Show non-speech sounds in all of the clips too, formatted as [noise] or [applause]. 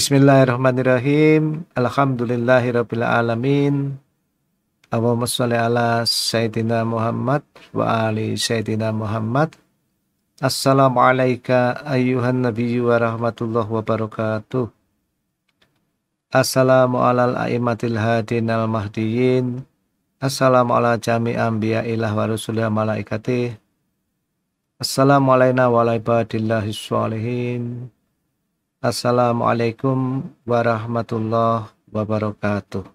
Bismillahirrahmanirrahim. Alhamdulillahirabbil alamin. Allahumma shalli ala sayyidina Muhammad wa ali sayyidina Muhammad. Assalamu alayka ayyuhan nabiyyu wa rahmatullahi wa barakatuh. Assalamu alal aimatil hadin al mahdiyin. Assalamu ala jami anbiya ilah wa rasulih malaikatih. Assalamu alayna wa ala Assalamualaikum warahmatullahi wabarakatuh.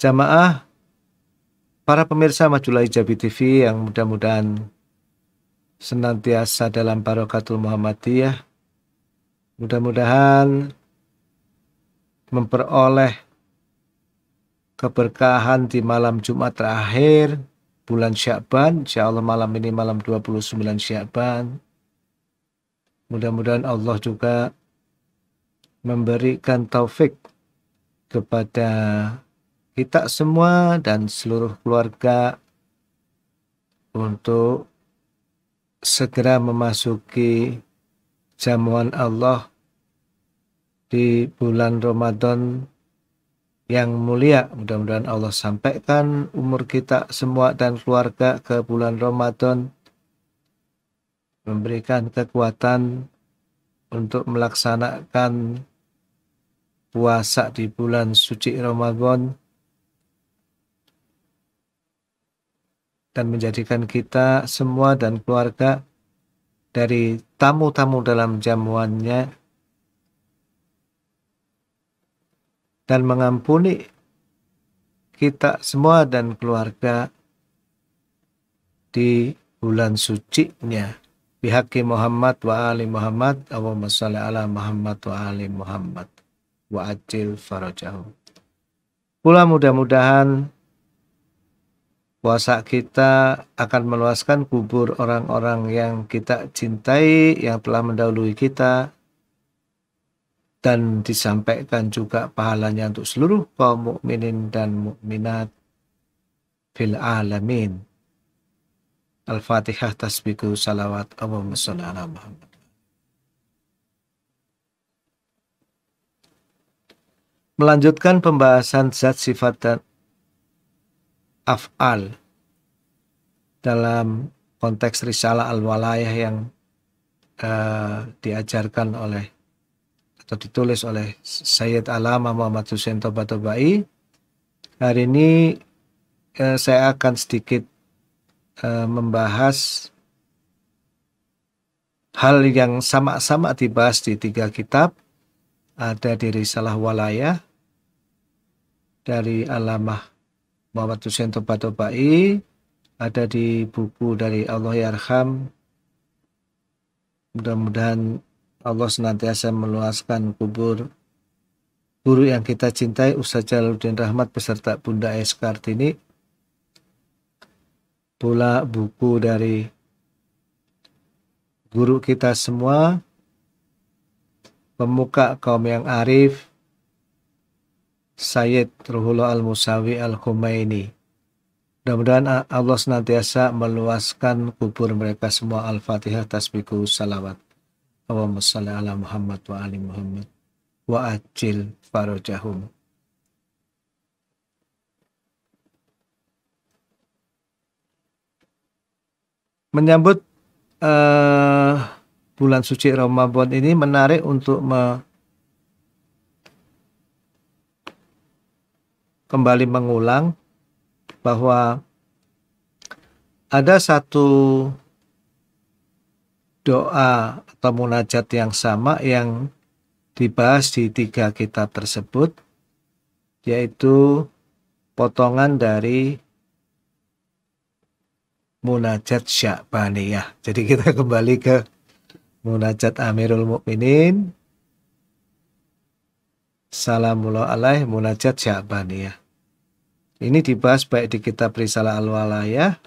Jamaah para pemirsa majulai Jabi TV yang mudah-mudahan senantiasa dalam barokatul Muhammadiyah. Mudah-mudahan memperoleh keberkahan di malam Jumat terakhir bulan Syakban, insya Allah malam ini malam 29 Syakban Mudah-mudahan Allah juga memberikan taufik kepada kita semua dan seluruh keluarga untuk segera memasuki jamuan Allah di bulan Ramadan yang mulia. Mudah-mudahan Allah sampaikan umur kita semua dan keluarga ke bulan Ramadan memberikan kekuatan untuk melaksanakan puasa di bulan suci Ramadan dan menjadikan kita semua dan keluarga dari tamu-tamu dalam jamuannya dan mengampuni kita semua dan keluarga di bulan suci nya bihaqi Muhammad wa ali Muhammad Allahumma sholli ala Muhammad wa ali Muhammad wa ajil farajahu pula mudah-mudahan puasa kita akan meluaskan kubur orang-orang yang kita cintai yang telah mendahului kita dan disampaikan juga pahalanya untuk seluruh kaum mukminin dan mukminat fil alamin Al-Fatihah tasbiku salawat Allahumma salli ala Muhammad. Melanjutkan pembahasan zat sifat dan af'al dalam konteks risalah al-walayah yang uh, diajarkan oleh atau ditulis oleh Sayyid Alama Muhammad Hussein Tobatobai. Hari ini uh, saya akan sedikit Eh, membahas hal yang sama-sama dibahas di tiga kitab. Ada di Risalah Walaya dari Alamah Muhammad Hussein Tobatobai, ada di buku dari Allah Yarham. Ya Mudah-mudahan Allah senantiasa meluaskan kubur guru yang kita cintai Ustaz Jaluddin Rahmat beserta Bunda Eskartini pula buku dari guru kita semua, pemuka kaum yang arif, Sayyid Ruhullah Al-Musawi Al-Humaini. Mudah-mudahan Allah senantiasa meluaskan kubur mereka semua. Al-Fatihah tasbiku salawat. Allahumma salli ala Muhammad wa ali Muhammad. Wa ajil farajahum menyambut uh, bulan suci Ramadan ini menarik untuk me kembali mengulang bahwa ada satu doa atau munajat yang sama yang dibahas di tiga kitab tersebut yaitu potongan dari munajat syakbaniyah Jadi kita [laughs] kembali ke munajat Amirul Mukminin. Salamullah alaih munajat syakbaniyah Ini dibahas baik di kitab Risalah Al-Walayah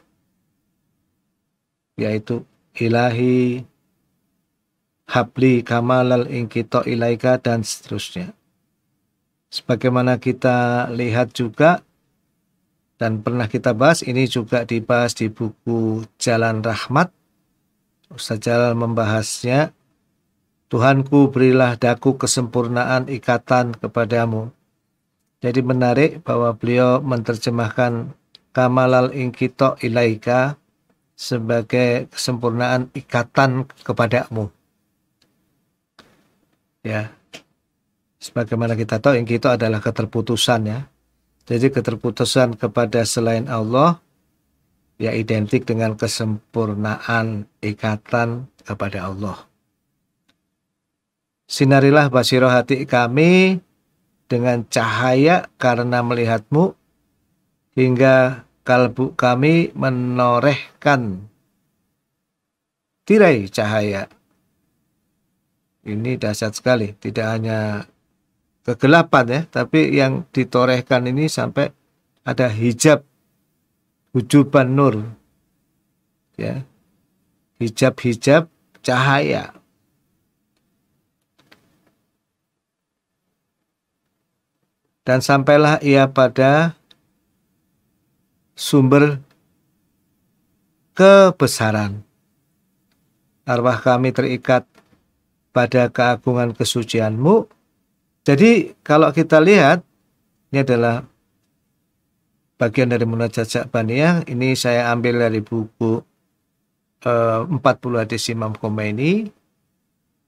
yaitu Ilahi Habli Kamalal ingkito Ilaika dan seterusnya. Sebagaimana kita lihat juga dan pernah kita bahas ini juga dibahas di buku Jalan Rahmat Ustaz Jalal membahasnya Tuhanku berilah daku kesempurnaan ikatan kepadamu jadi menarik bahwa beliau menerjemahkan kamalal ingkito ilaika sebagai kesempurnaan ikatan kepadamu ya sebagaimana kita tahu ingkito adalah keterputusan ya jadi keterputusan kepada selain Allah ya identik dengan kesempurnaan ikatan kepada Allah. Sinarilah basiroh hati kami dengan cahaya karena melihatmu hingga kalbu kami menorehkan tirai cahaya. Ini dahsyat sekali, tidak hanya kegelapan ya, tapi yang ditorehkan ini sampai ada hijab hujuban nur. Ya. Hijab-hijab cahaya. Dan sampailah ia pada sumber kebesaran. Arwah kami terikat pada keagungan kesucianmu jadi kalau kita lihat ini adalah bagian dari munajat Syakbaniyah. Ini saya ambil dari buku eh, 40 hadis Imam Khomeini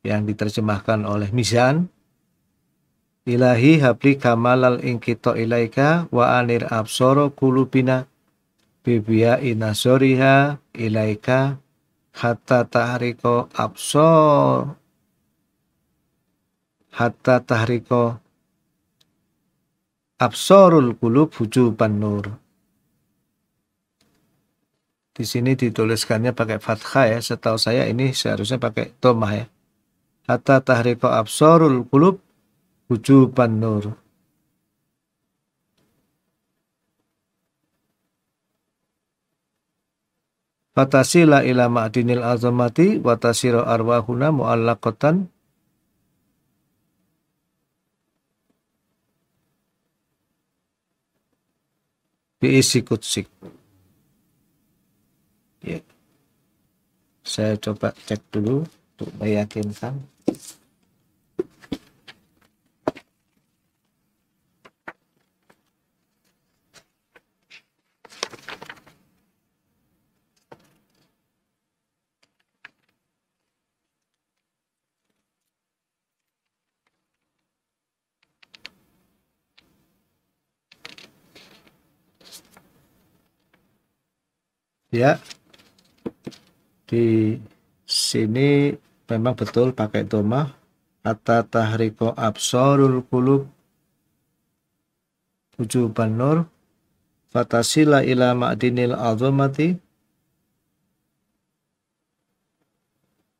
yang diterjemahkan oleh Mizan. Ilahi habli kamalal ingkito ilaika wa anir absoro kulubina bibya inasoriha ilaika hatta tahriko absor hatta tahriko absorul kulub hujuban nur. Di sini dituliskannya pakai fathah ya, setahu saya ini seharusnya pakai tomah ya. Hatta tahriko absorul kulub hujuban nur. Fatasila ila ma'dinil azamati watasiro arwahuna mu'allakotan BIC kutsik. Ya. Saya coba cek dulu untuk meyakinkan. ya di sini memang betul pakai domah kata tahriko absorul kulub ujuban nur fatasila ila ma'dinil azumati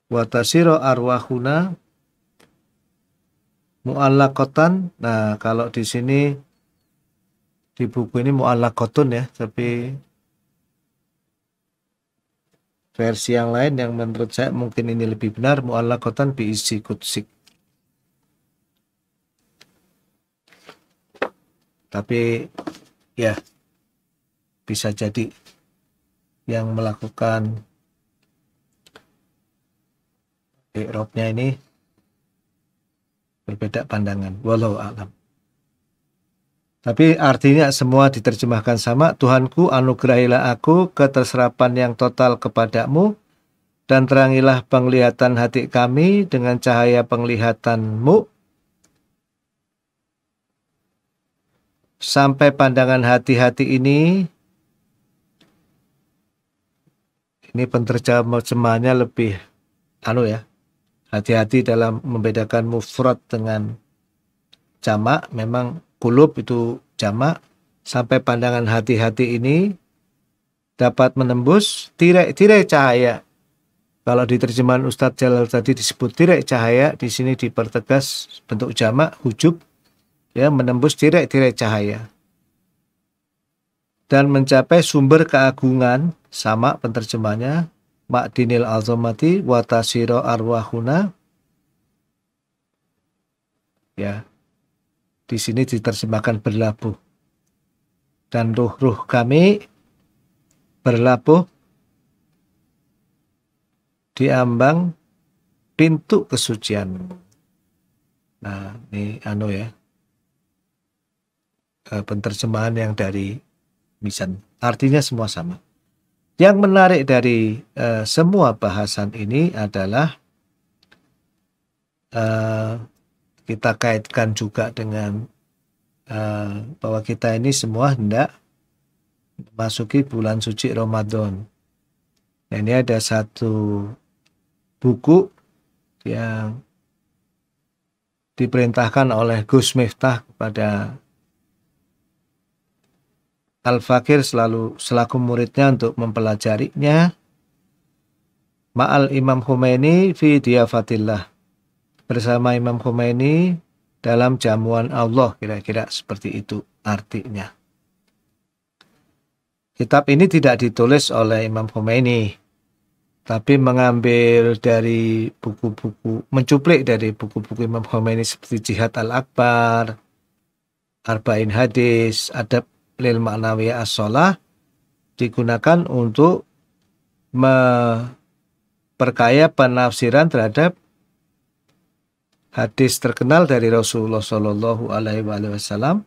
watasiro arwahuna mu'allakotan nah kalau di sini di buku ini mu'allakotun ya tapi versi yang lain yang menurut saya mungkin ini lebih benar mu'allakotan bi isi kutsik tapi ya bisa jadi yang melakukan Iqrobnya ini berbeda pandangan walau alam tapi artinya semua diterjemahkan sama, Tuhanku anugerahilah aku keterserapan yang total kepadamu, dan terangilah penglihatan hati kami dengan cahaya penglihatanmu, sampai pandangan hati-hati ini, ini penterjemahannya lebih, anu ya, hati-hati dalam membedakan mufrad dengan jamak, memang kulub itu jamak sampai pandangan hati-hati ini dapat menembus tirai-tirai cahaya. Kalau di terjemahan Ustadz Jalal tadi disebut tirai cahaya, di sini dipertegas bentuk jamak hujub ya menembus tirai-tirai cahaya dan mencapai sumber keagungan sama penterjemahnya makdinil azamati watasiro arwahuna ya di sini diterjemahkan berlabuh. Dan ruh-ruh kami berlabuh di ambang pintu kesucian. Nah, ini anu ya. Eh, penterjemahan yang dari Misan. Artinya semua sama. Yang menarik dari uh, semua bahasan ini adalah uh, kita kaitkan juga dengan uh, bahwa kita ini semua hendak memasuki bulan suci Ramadan. Nah, ini ada satu buku yang diperintahkan oleh Gus Miftah kepada Al-Fakir selalu selaku muridnya untuk mempelajarinya. Ma'al Imam Khomeini fi diafatillah bersama Imam Khomeini dalam jamuan Allah kira-kira seperti itu artinya. Kitab ini tidak ditulis oleh Imam Khomeini, tapi mengambil dari buku-buku, mencuplik dari buku-buku Imam Khomeini seperti Jihad Al-Akbar, Arba'in Hadis, Adab Lil Ma'nawi As-Solah, digunakan untuk memperkaya penafsiran terhadap hadis terkenal dari Rasulullah Shallallahu Alaihi Wasallam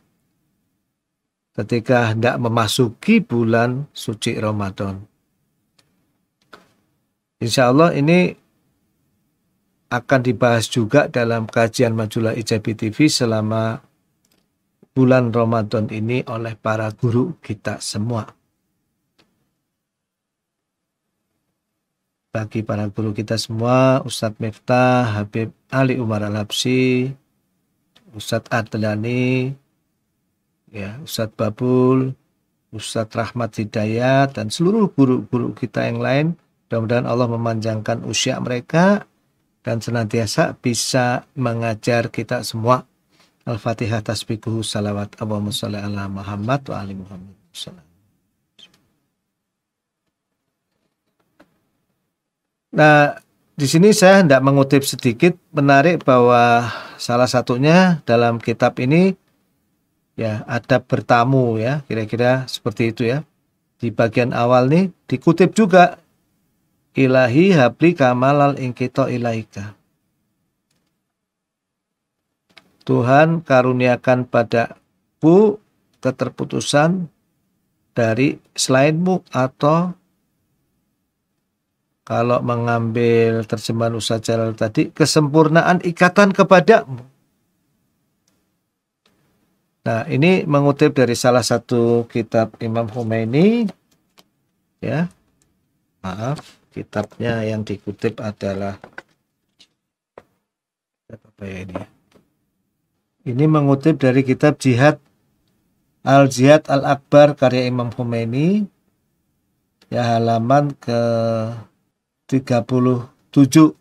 ketika hendak memasuki bulan suci Ramadan. Insya Allah ini akan dibahas juga dalam kajian majulah Ijabi TV selama bulan Ramadan ini oleh para guru kita semua. bagi para guru kita semua, Ustadz Miftah, Habib Ali Umar Al-Habsi, Ustadz Adlani, ya, Ustadz Babul, Ustadz Rahmat Hidayat, dan seluruh guru-guru kita yang lain. Mudah-mudahan Allah memanjangkan usia mereka dan senantiasa bisa mengajar kita semua. Al-Fatihah tasbikuhu salawat Allahumma salli ala Muhammad wa ali Muhammad. Salam. Nah, di sini saya hendak mengutip sedikit menarik bahwa salah satunya dalam kitab ini ya ada bertamu ya, kira-kira seperti itu ya. Di bagian awal nih dikutip juga Ilahi habli kamalal ingkito ilaika. Tuhan karuniakan padaku keterputusan dari selainmu atau kalau mengambil terjemahan usaha Jalal tadi, kesempurnaan ikatan kepadamu. Nah, ini mengutip dari salah satu kitab Imam Khomeini. Ya. Maaf, kitabnya yang dikutip adalah apa ya ini? Ya? Ini mengutip dari kitab Jihad Al-Jihad Al-Akbar karya Imam Khomeini ya halaman ke 37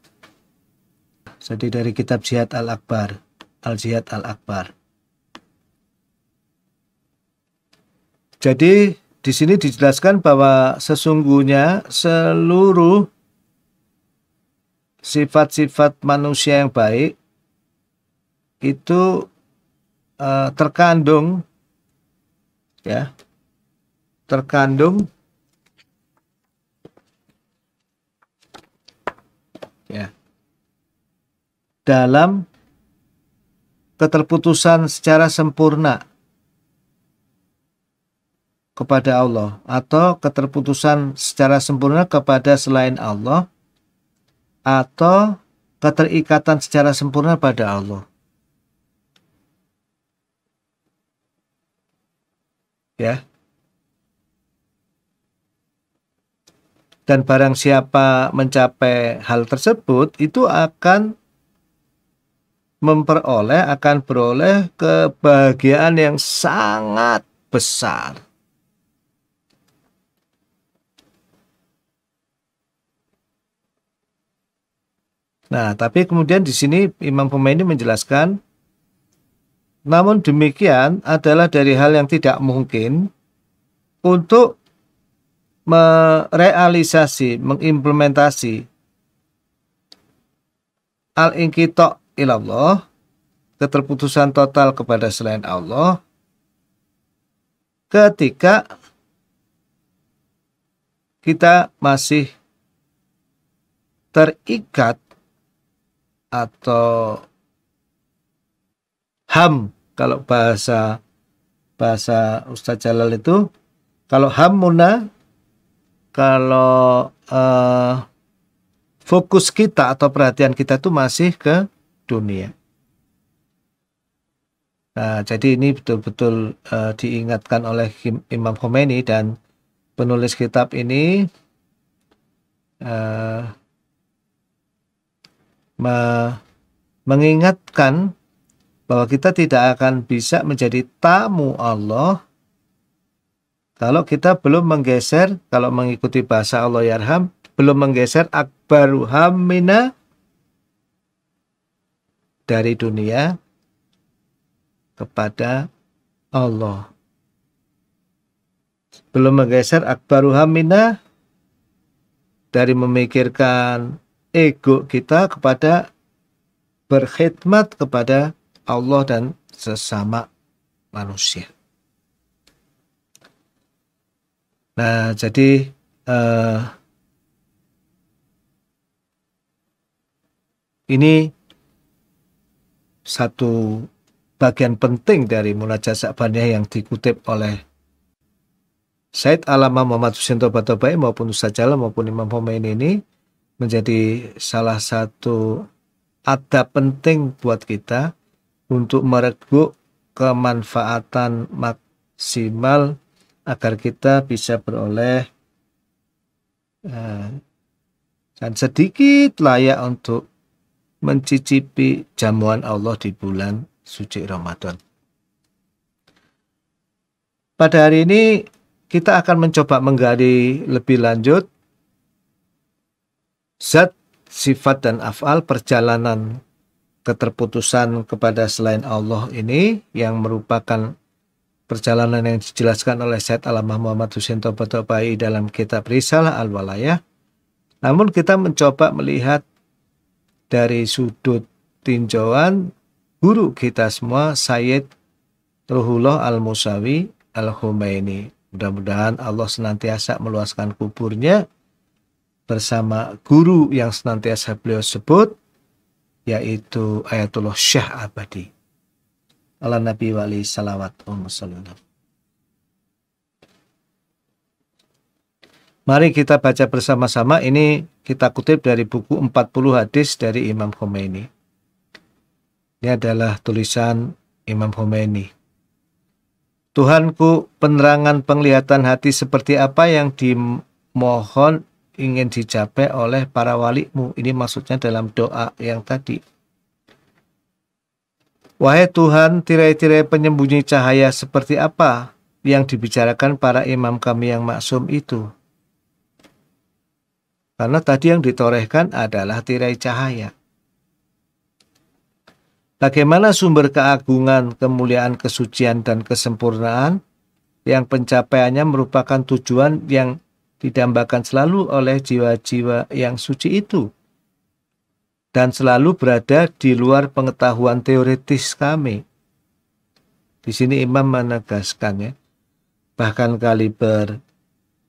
jadi dari kitab Jihad Al-Akbar Al-Jihad Al-Akbar jadi di sini dijelaskan bahwa sesungguhnya seluruh sifat-sifat manusia yang baik itu uh, terkandung ya terkandung dalam keterputusan secara sempurna kepada Allah atau keterputusan secara sempurna kepada selain Allah atau keterikatan secara sempurna pada Allah. Ya. Dan barang siapa mencapai hal tersebut itu akan memperoleh akan beroleh kebahagiaan yang sangat besar. Nah, tapi kemudian di sini Imam Pemaini menjelaskan, namun demikian adalah dari hal yang tidak mungkin untuk merealisasi, mengimplementasi al-inkitok ilallah, keterputusan total kepada selain Allah ketika kita masih terikat atau ham kalau bahasa bahasa Ustaz Jalal itu kalau ham muna kalau uh, fokus kita atau perhatian kita itu masih ke dunia. Nah, jadi ini betul-betul uh, diingatkan oleh Imam Khomeini dan penulis kitab ini uh, me mengingatkan bahwa kita tidak akan bisa menjadi tamu Allah kalau kita belum menggeser, kalau mengikuti bahasa Allah Yarham, belum menggeser akbaru hamina dari dunia kepada Allah. Belum menggeser akbarul hamina dari memikirkan ego kita kepada berkhidmat kepada Allah dan sesama manusia. Nah, jadi uh, ini satu bagian penting dari munajat Sa'baniyah yang dikutip oleh Said Alama Muhammad Husin Toba maupun Ustaz Jalal maupun Imam Khomeini ini menjadi salah satu ada penting buat kita untuk mereguk kemanfaatan maksimal agar kita bisa beroleh eh, dan sedikit layak untuk mencicipi jamuan Allah di bulan suci Ramadan. Pada hari ini kita akan mencoba menggali lebih lanjut zat, sifat dan afal perjalanan keterputusan kepada selain Allah ini yang merupakan perjalanan yang dijelaskan oleh Syed Alamah Muhammad Hussein Tobatobai dalam kitab Risalah Al-Walayah. Namun kita mencoba melihat dari sudut tinjauan guru kita semua Sayyid Ruhullah Al-Musawi Al-Humaini. Mudah-mudahan Allah senantiasa meluaskan kuburnya bersama guru yang senantiasa beliau sebut yaitu Ayatullah Syah Abadi. Allah Nabi wali salawat wa Mari kita baca bersama-sama ini kita kutip dari buku 40 hadis dari Imam Khomeini. Ini adalah tulisan Imam Khomeini. Tuhanku, penerangan penglihatan hati seperti apa yang dimohon ingin dicapai oleh para walimu. Ini maksudnya dalam doa yang tadi. Wahai Tuhan, tirai-tirai penyembunyi cahaya seperti apa yang dibicarakan para imam kami yang maksum itu? Karena tadi yang ditorehkan adalah tirai cahaya. Bagaimana sumber keagungan, kemuliaan, kesucian, dan kesempurnaan yang pencapaiannya merupakan tujuan yang didambakan selalu oleh jiwa-jiwa yang suci itu dan selalu berada di luar pengetahuan teoritis kami. Di sini Imam menegaskan ya, bahkan Kaliber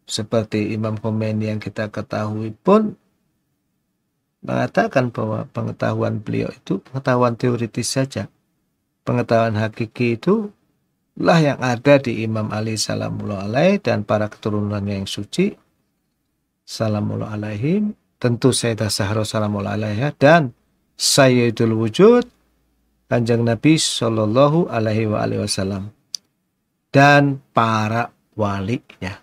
seperti Imam Khomeini yang kita ketahui pun mengatakan bahwa pengetahuan beliau itu pengetahuan teoritis saja. Pengetahuan hakiki itu lah yang ada di Imam Ali salamullah alaih dan para keturunannya yang suci salamullah alaihim tentu Sayyidah Sahra salamullah alaih dan Sayyidul Wujud Kanjeng Nabi Shallallahu alaihi wasallam dan para Waliknya.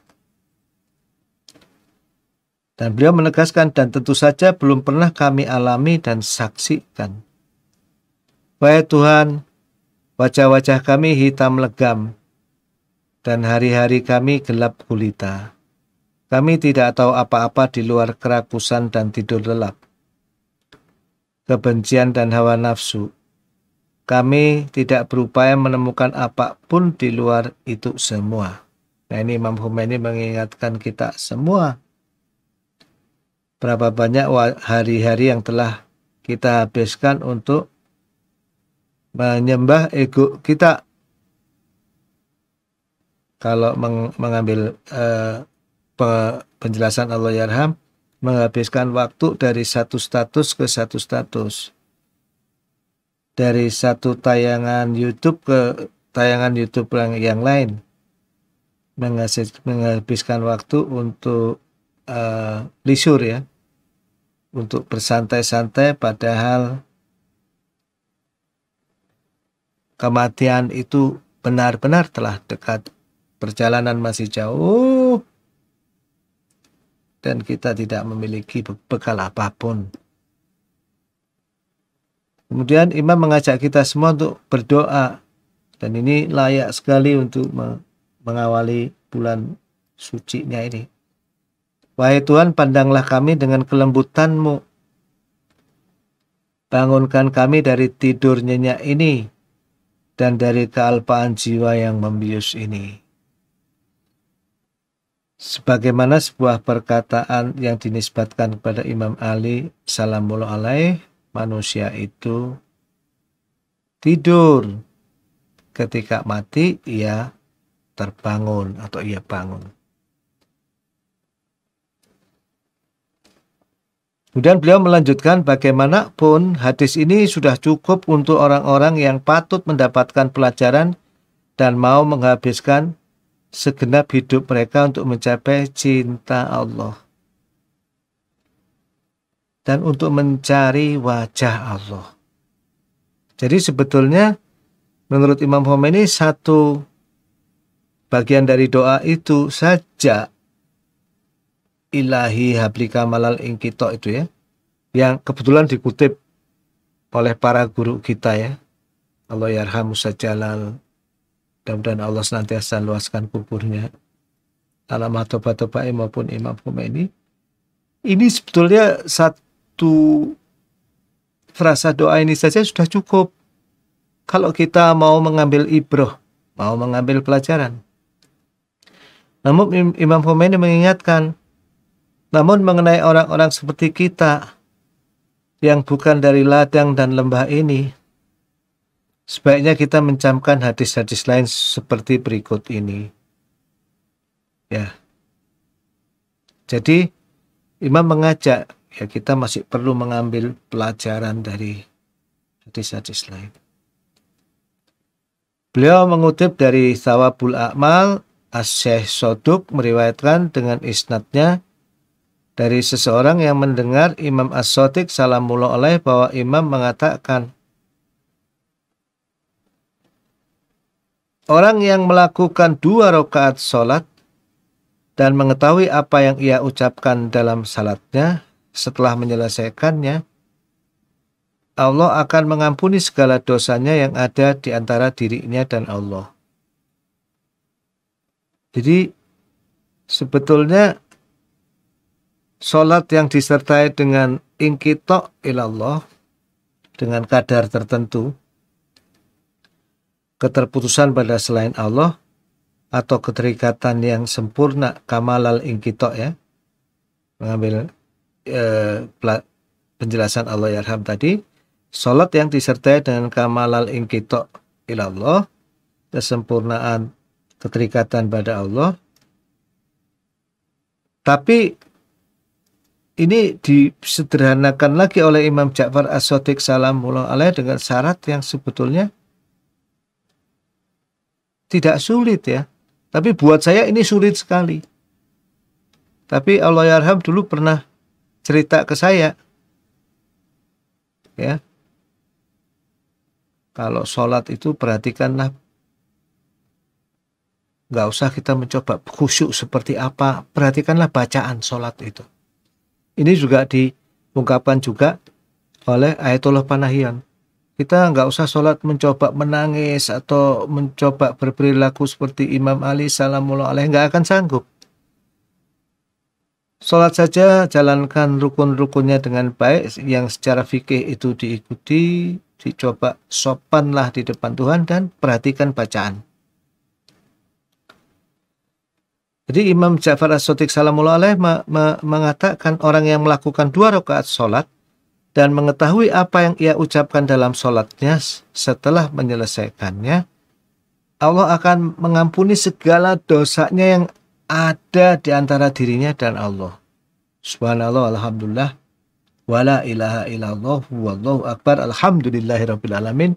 Dan beliau menegaskan, dan tentu saja belum pernah kami alami dan saksikan. Wahai Tuhan, wajah-wajah kami hitam legam, dan hari-hari kami gelap gulita. Kami tidak tahu apa-apa di luar kerakusan dan tidur lelap. Kebencian dan hawa nafsu. Kami tidak berupaya menemukan apapun di luar itu semua. Nah ini Imam Khomeini mengingatkan kita semua berapa banyak hari-hari yang telah kita habiskan untuk menyembah ego kita kalau meng mengambil uh, penjelasan Allah Yarham menghabiskan waktu dari satu status ke satu status dari satu tayangan YouTube ke tayangan YouTube yang, yang lain menghabiskan waktu untuk uh, leisure ya untuk bersantai-santai padahal kematian itu benar-benar telah dekat. Perjalanan masih jauh dan kita tidak memiliki bekal apapun. Kemudian imam mengajak kita semua untuk berdoa dan ini layak sekali untuk mengawali bulan sucinya ini. Wahai Tuhan, pandanglah kami dengan kelembutan-Mu. Bangunkan kami dari tidur nyenyak ini dan dari kealpaan jiwa yang membius ini. Sebagaimana sebuah perkataan yang dinisbatkan kepada Imam Ali, Salamullah alaih, manusia itu tidur. Ketika mati, ia terbangun atau ia bangun. Kemudian beliau melanjutkan bagaimanapun hadis ini sudah cukup untuk orang-orang yang patut mendapatkan pelajaran dan mau menghabiskan segenap hidup mereka untuk mencapai cinta Allah. Dan untuk mencari wajah Allah. Jadi sebetulnya menurut Imam Khomeini satu bagian dari doa itu saja ilahi hablika malal ingkito itu ya yang kebetulan dikutip oleh para guru kita ya Allah yarhamu sajalal mudah-mudahan Allah senantiasa luaskan kuburnya alam toba toba'i maupun Imam ini ini sebetulnya satu frasa doa ini saja sudah cukup kalau kita mau mengambil ibroh mau mengambil pelajaran namun Imam Khomeini mengingatkan namun mengenai orang-orang seperti kita yang bukan dari ladang dan lembah ini, sebaiknya kita mencamkan hadis-hadis lain seperti berikut ini. Ya. Jadi imam mengajak ya kita masih perlu mengambil pelajaran dari hadis-hadis lain. Beliau mengutip dari Sawabul Akmal, Asyih Soduk meriwayatkan dengan isnadnya dari seseorang yang mendengar Imam As-Sotik salamullah oleh bahwa Imam mengatakan Orang yang melakukan dua rakaat sholat dan mengetahui apa yang ia ucapkan dalam salatnya setelah menyelesaikannya, Allah akan mengampuni segala dosanya yang ada di antara dirinya dan Allah. Jadi sebetulnya Sholat yang disertai dengan ingkitok ilallah, dengan kadar tertentu, keterputusan pada selain Allah, atau keterikatan yang sempurna, kamalal ingkitok ya, mengambil eh, penjelasan Allah Yarham tadi, sholat yang disertai dengan kamalal ingkitok ilallah, kesempurnaan keterikatan pada Allah, tapi ini disederhanakan lagi oleh Imam Ja'far As-Sadiq salamullah alaih dengan syarat yang sebetulnya tidak sulit ya. Tapi buat saya ini sulit sekali. Tapi Allah Yarham dulu pernah cerita ke saya. Ya. Kalau sholat itu perhatikanlah. nggak usah kita mencoba khusyuk seperti apa. Perhatikanlah bacaan sholat itu. Ini juga diungkapkan juga oleh Ayatullah Panahian. Kita nggak usah sholat mencoba menangis atau mencoba berperilaku seperti Imam Ali Salamullah Alaih. Nggak akan sanggup. Sholat saja jalankan rukun-rukunnya dengan baik yang secara fikih itu diikuti, dicoba sopanlah di depan Tuhan dan perhatikan bacaan. Jadi Imam Ja'far As-Siddiq salamullah alaih ma ma mengatakan orang yang melakukan dua rakaat sholat dan mengetahui apa yang ia ucapkan dalam sholatnya setelah menyelesaikannya, Allah akan mengampuni segala dosanya yang ada di antara dirinya dan Allah. Subhanallah, Alhamdulillah, wala ilaha illallah, wallahu akbar, alhamdulillahi alamin.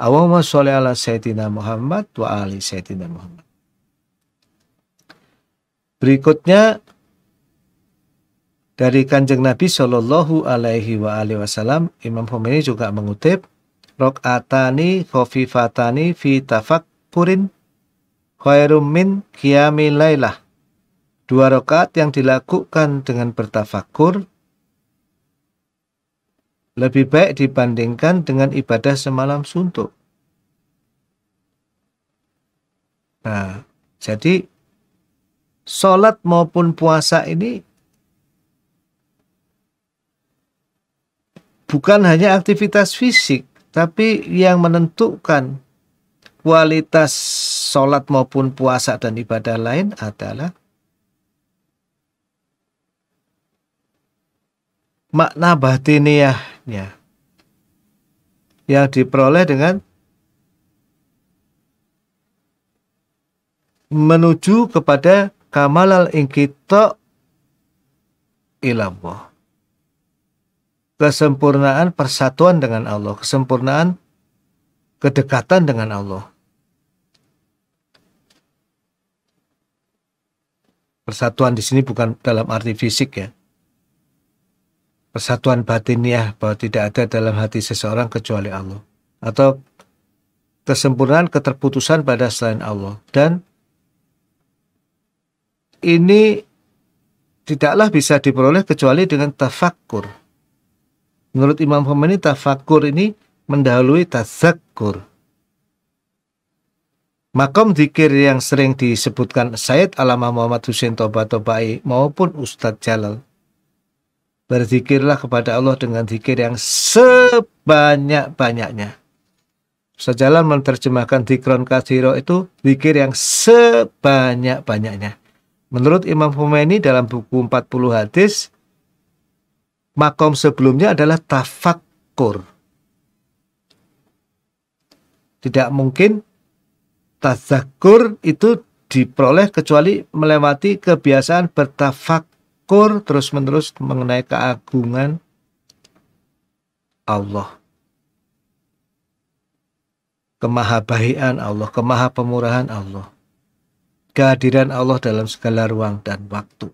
Allahumma sholli ala sayyidina Muhammad wa ali sayyidina Muhammad. Berikutnya dari Kanjeng Nabi Shallallahu Alaihi wa alihi Wasallam, Imam Khomeini juga mengutip rokatani kofifatani fi tafakkurin khairum min lailah. Dua rokat yang dilakukan dengan bertafakur lebih baik dibandingkan dengan ibadah semalam suntuk. Nah, jadi sholat maupun puasa ini bukan hanya aktivitas fisik, tapi yang menentukan kualitas sholat maupun puasa dan ibadah lain adalah makna batiniahnya yang diperoleh dengan menuju kepada kamalal kita ilallah kesempurnaan persatuan dengan Allah kesempurnaan kedekatan dengan Allah persatuan di sini bukan dalam arti fisik ya persatuan batiniah bahwa tidak ada dalam hati seseorang kecuali Allah atau kesempurnaan keterputusan pada selain Allah dan ini tidaklah bisa diperoleh kecuali dengan tafakur. Menurut Imam Khomeini tafakur ini mendahului tazakur. Makom zikir yang sering disebutkan Said Alamah Muhammad Hussein Toba Tobai maupun Ustadz Jalal. Berzikirlah kepada Allah dengan zikir yang sebanyak-banyaknya. Sejalan menerjemahkan zikron kasiro itu zikir yang sebanyak-banyaknya. Menurut Imam Khomeini dalam buku 40 hadis, makom sebelumnya adalah tafakkur. Tidak mungkin tazakur itu diperoleh kecuali melewati kebiasaan bertafakkur terus-menerus mengenai keagungan Allah. Kemahabaian Allah, kemahapemurahan Allah kehadiran Allah dalam segala ruang dan waktu.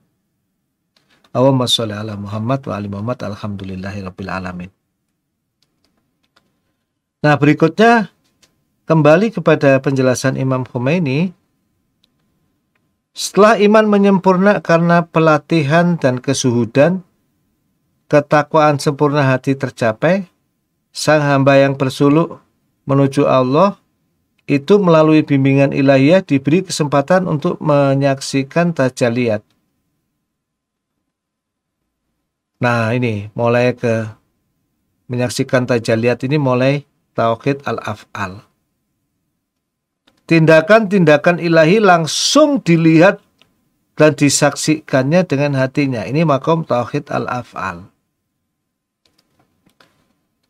Allahumma sholli ala Muhammad wa ali Muhammad alhamdulillahirabbil alamin. Nah, berikutnya kembali kepada penjelasan Imam Khomeini setelah iman menyempurna karena pelatihan dan kesuhudan, ketakwaan sempurna hati tercapai, sang hamba yang bersuluk menuju Allah itu melalui bimbingan ilahiyah diberi kesempatan untuk menyaksikan tajaliat. Nah ini mulai ke menyaksikan tajaliat ini mulai tauhid al-af'al. Tindakan-tindakan ilahi langsung dilihat dan disaksikannya dengan hatinya. Ini makom tauhid al-af'al.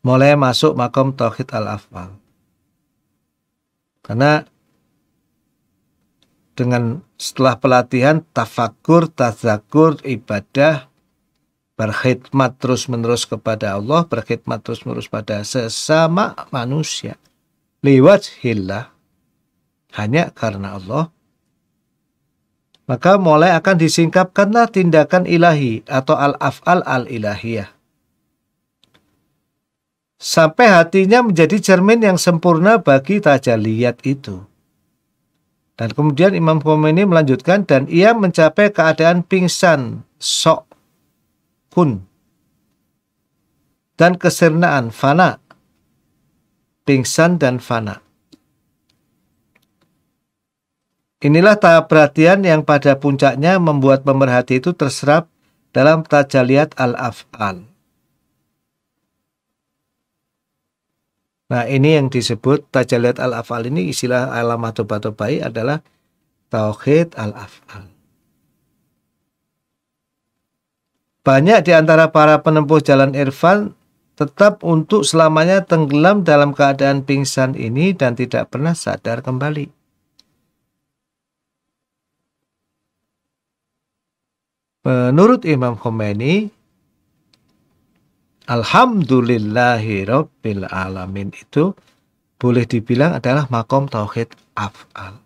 Mulai masuk makom tauhid al-af'al. Karena dengan setelah pelatihan tafakur, tazakur, ibadah, berkhidmat terus-menerus kepada Allah, berkhidmat terus-menerus pada sesama manusia. Lewat hilah, hanya karena Allah. Maka mulai akan disingkapkanlah tindakan ilahi atau al-af'al al-ilahiyah sampai hatinya menjadi cermin yang sempurna bagi tajaliyat itu. Dan kemudian Imam Khomeini melanjutkan dan ia mencapai keadaan pingsan, sok, kun, dan kesernaan, fana, pingsan dan fana. Inilah tahap perhatian yang pada puncaknya membuat pemerhati itu terserap dalam tajaliat al-af'al. Nah ini yang disebut tajalat al-af'al ini istilah alamah tobai adalah tauhid al-af'al. Banyak di antara para penempuh jalan irfan tetap untuk selamanya tenggelam dalam keadaan pingsan ini dan tidak pernah sadar kembali. Menurut Imam Khomeini, Alhamdulillahi Alamin itu boleh dibilang adalah makom tauhid af'al.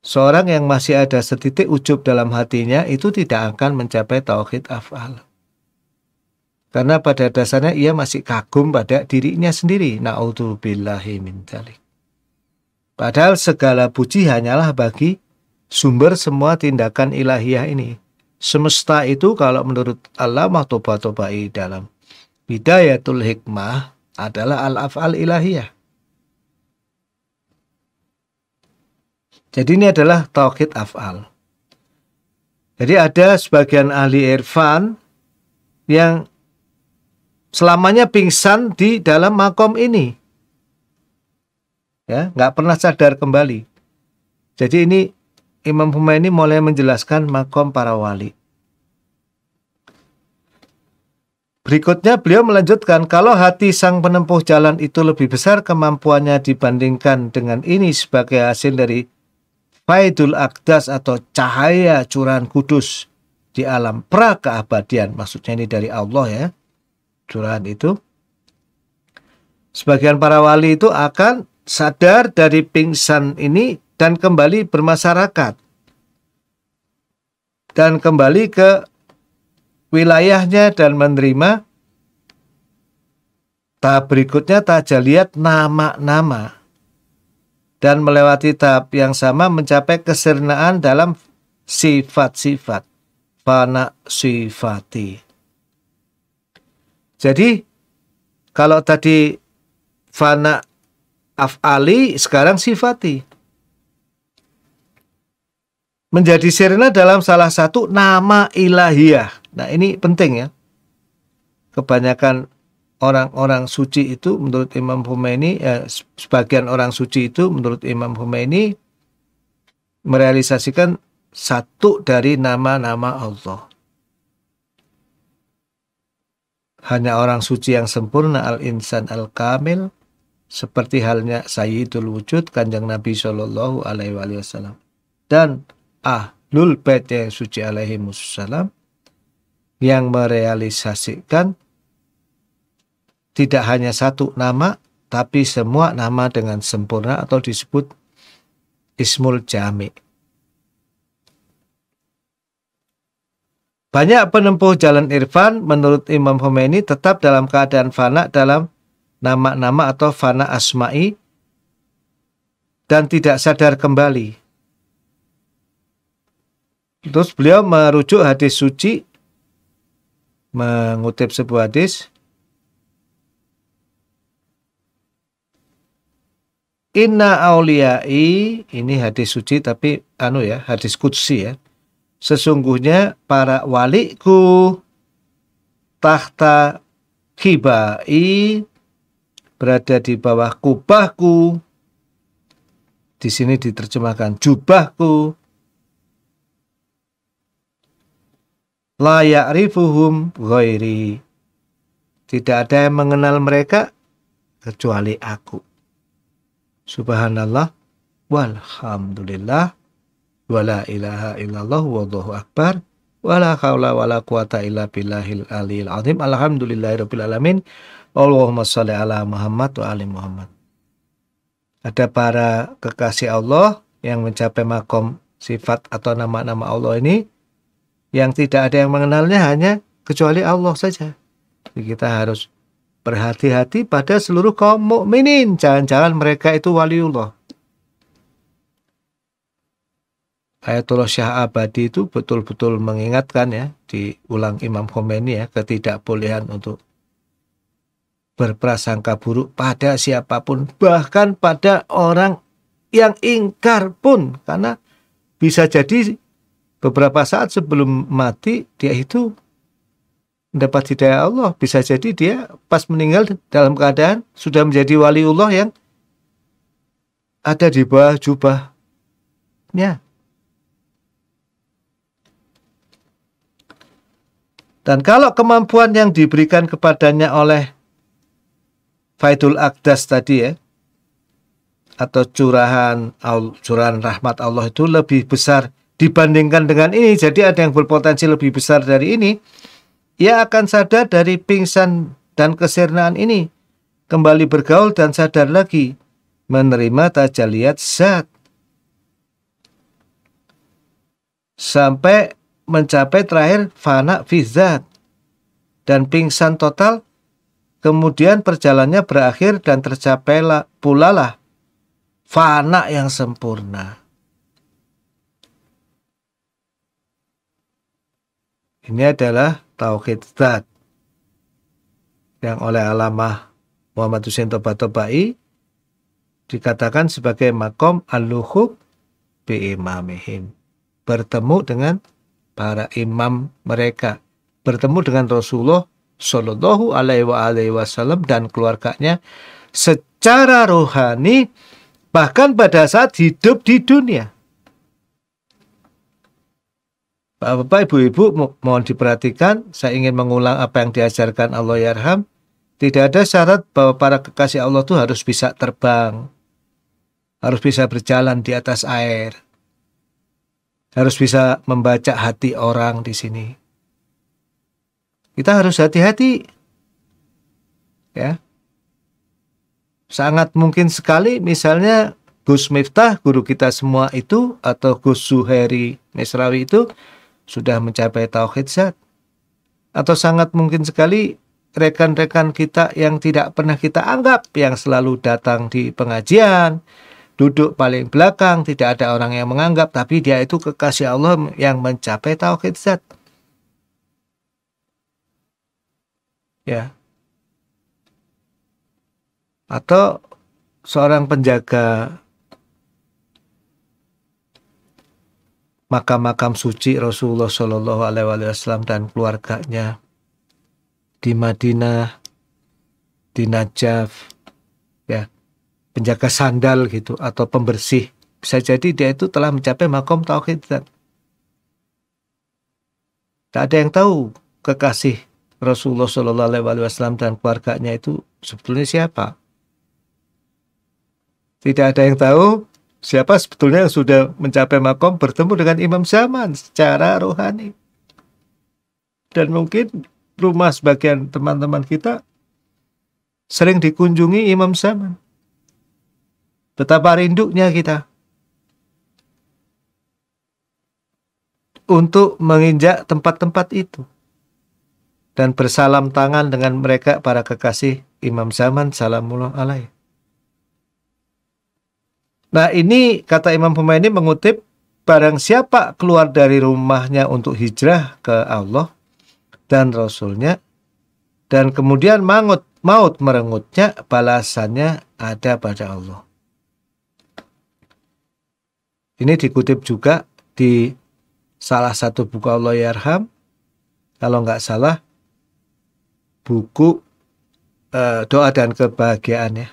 Seorang yang masih ada setitik ujub dalam hatinya itu tidak akan mencapai tauhid af'al. Karena pada dasarnya ia masih kagum pada dirinya sendiri. Na'udzubillahi min dalik. Padahal segala puji hanyalah bagi sumber semua tindakan ilahiyah ini Semesta itu kalau menurut Alamah Toba Tobai dalam Bidayatul Hikmah adalah al-af'al ilahiyah. Jadi ini adalah tauhid af'al. Jadi ada sebagian ahli irfan yang selamanya pingsan di dalam makom ini. Ya, nggak pernah sadar kembali. Jadi ini Imam Humayni mulai menjelaskan makom para wali. Berikutnya beliau melanjutkan, kalau hati sang penempuh jalan itu lebih besar kemampuannya dibandingkan dengan ini sebagai hasil dari Faidul Akdas atau cahaya curahan kudus di alam pra keabadian. Maksudnya ini dari Allah ya, curahan itu. Sebagian para wali itu akan sadar dari pingsan ini dan kembali bermasyarakat dan kembali ke wilayahnya dan menerima tahap berikutnya tajaliat nama-nama dan melewati tahap yang sama mencapai kesernaan dalam sifat-sifat fana sifati jadi kalau tadi fana afali sekarang sifati menjadi sirna dalam salah satu nama ilahiyah. Nah, ini penting ya. Kebanyakan orang-orang suci itu menurut Imam Khomeini ya, sebagian orang suci itu menurut Imam Khomeini merealisasikan satu dari nama-nama Allah. Hanya orang suci yang sempurna al-insan al-kamil seperti halnya Sayyidul Wujud Kanjeng Nabi Shallallahu alaihi wasallam. Dan ahlul bait yang suci alaihi wassalam yang merealisasikan tidak hanya satu nama tapi semua nama dengan sempurna atau disebut ismul jami. Banyak penempuh jalan Irfan menurut Imam Khomeini tetap dalam keadaan fana dalam nama-nama atau fana asma'i dan tidak sadar kembali. Terus beliau merujuk hadis suci, mengutip sebuah hadis. Inna auliai ini hadis suci tapi anu ya, hadis kutsi ya. Sesungguhnya para waliku tahta kibai berada di bawah kubahku. Di sini diterjemahkan jubahku La ya'rifuhum ghairi. Tidak ada yang mengenal mereka kecuali aku. Subhanallah walhamdulillah wala ilaha illallah wallahu akbar wala haula wala quwata illa billahil aliyil azim alhamdulillahirabbil alamin Allahumma shalli ala Muhammad wa ali Muhammad ada para kekasih Allah yang mencapai makom sifat atau nama-nama Allah ini yang tidak ada yang mengenalnya hanya kecuali Allah saja. Jadi kita harus berhati-hati pada seluruh kaum mukminin. Jangan-jangan mereka itu waliullah. Ayatullah Syah Abadi itu betul-betul mengingatkan ya diulang Imam Khomeini ya ketidakbolehan untuk berprasangka buruk pada siapapun bahkan pada orang yang ingkar pun karena bisa jadi beberapa saat sebelum mati dia itu mendapat hidayah Allah. Bisa jadi dia pas meninggal dalam keadaan sudah menjadi wali Allah yang ada di bawah jubahnya. Dan kalau kemampuan yang diberikan kepadanya oleh Faidul Akdas tadi ya, atau curahan curahan rahmat Allah itu lebih besar dibandingkan dengan ini, jadi ada yang berpotensi lebih besar dari ini, ia akan sadar dari pingsan dan kesernaan ini, kembali bergaul dan sadar lagi, menerima tajaliat zat. Sampai mencapai terakhir fana fizat dan pingsan total, kemudian perjalannya berakhir dan tercapailah pulalah fana yang sempurna. Ini adalah tauhid zat yang oleh alamah Muhammad Hussein Toba dikatakan sebagai makom al-luhuk bi imamihim. Bertemu dengan para imam mereka. Bertemu dengan Rasulullah Shallallahu alaihi wasallam dan keluarganya secara rohani bahkan pada saat hidup di dunia. Bapak-bapak, ibu-ibu mohon diperhatikan, saya ingin mengulang apa yang diajarkan Allah Yarham. Ya Tidak ada syarat bahwa para kekasih Allah itu harus bisa terbang, harus bisa berjalan di atas air, harus bisa membaca hati orang di sini. Kita harus hati-hati. Ya. Sangat mungkin sekali misalnya Gus Miftah, guru kita semua itu, atau Gus Zuhairi Mesrawi itu, sudah mencapai tauhid zat atau sangat mungkin sekali rekan-rekan kita yang tidak pernah kita anggap yang selalu datang di pengajian duduk paling belakang tidak ada orang yang menganggap tapi dia itu kekasih Allah yang mencapai tauhid zat ya atau seorang penjaga makam-makam suci Rasulullah Shallallahu Alaihi Wasallam dan keluarganya di Madinah, di Najaf, ya penjaga sandal gitu atau pembersih bisa jadi dia itu telah mencapai makom tauhid dan tak ada yang tahu kekasih Rasulullah Shallallahu Alaihi Wasallam dan keluarganya itu sebetulnya siapa tidak ada yang tahu siapa sebetulnya yang sudah mencapai makom bertemu dengan imam zaman secara rohani. Dan mungkin rumah sebagian teman-teman kita sering dikunjungi imam zaman. Betapa rinduknya kita untuk menginjak tempat-tempat itu dan bersalam tangan dengan mereka para kekasih Imam Zaman Salamullah alaih. Nah ini kata Imam Khomeini mengutip barang siapa keluar dari rumahnya untuk hijrah ke Allah dan Rasulnya dan kemudian mangut, maut merengutnya balasannya ada pada Allah. Ini dikutip juga di salah satu buku Allah Yarham kalau nggak salah buku uh, doa dan kebahagiaan ya